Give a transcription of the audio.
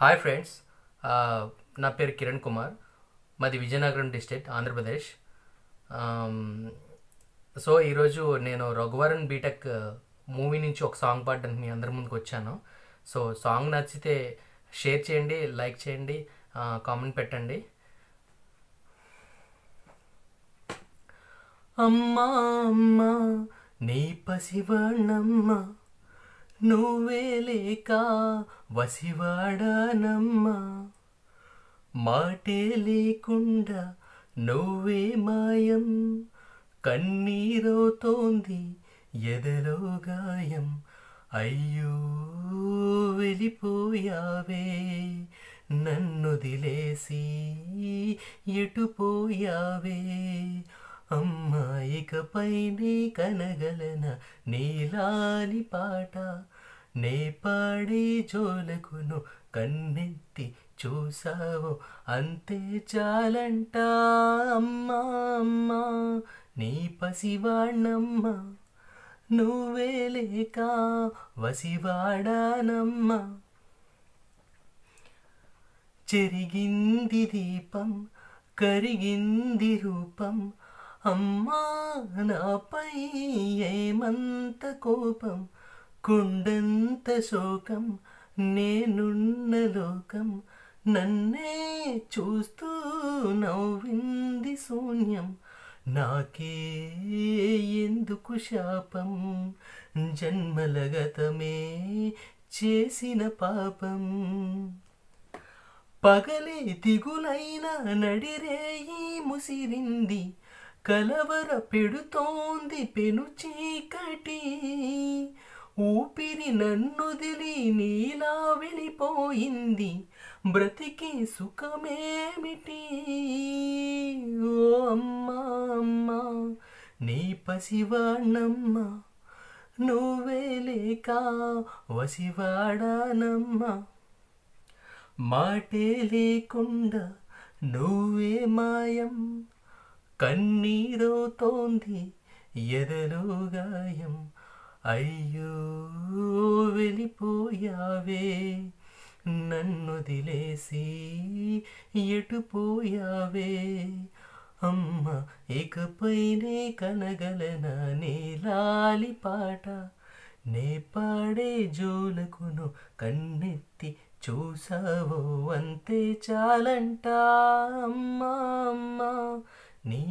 hi friends నా పేరు కిరణ్ కుమార్ మాది విజయనగరం డిస్ట్రిక్ట్ ఆంధ్రప్రదేశ్ సో ఈరోజు నేను రఘువరన్ బీటెక్ మూవీ నుంచి ఒక సాంగ్ పాడడానికి మీ అందరి ముందుకు వచ్చాను సో సాంగ్ నచ్చితే షేర్ చేయండి లైక్ చేయండి కామెంట్ పెట్టండి అమ్మా అమ్మా నీ పసివాణమ్మా నువ్వే లేక వసివాడానమ్మా మాటే లేకుండా నువ్వే మాయం కన్నీరోతోంది ఎదలో గాయం అయ్యో వెళ్ళిపోయావే నన్నుదిలేసి ఎటుపోయావే అమ్మాయికపై నీ కనగలన నీలాని పాట నే పాడే జోలకును కన్నెత్తి చూసావో అంతే చాలంట అమ్మా అమ్మా నీ పసివాణమ్మ నువ్వే లేక వసివాడానమ్మ చెరిగింది దీపం కరిగింది రూపం అమ్మా నాపై ఏమంత కోపం కుండంత శోకం నేనున్న లోకం నన్నే చూస్తూ నవ్వింది శూన్యం నాకే ఎందుకు శాపం జన్మలగతమే చేసిన పాపం పగలే దిగులైన నడిరేయి ముసిరింది కలవర పెడుతోంది పెను చీకటి ఊపిరి నన్నుదిలి నీలా వెళ్ళిపోయింది బ్రతికి సుఖమేమిటి ఓ అమ్మా అమ్మా నీ పసివాణమ్మా నువ్వే లేక వసివాడానమ్మా మాటే లేకుండా నువ్వే మాయం తోంది ఎదలో గాయం అయ్యో వెళ్ళిపోయావే నన్నుదిలేసి దిలేసి ఎటుపోయావే అమ్మ ఇకపైనే కనగలన నేలాలి పాట నే పాడే జోలకును కన్నెత్తి చూసావో అంతే చాలంట అమ్మా అమ్మా నీ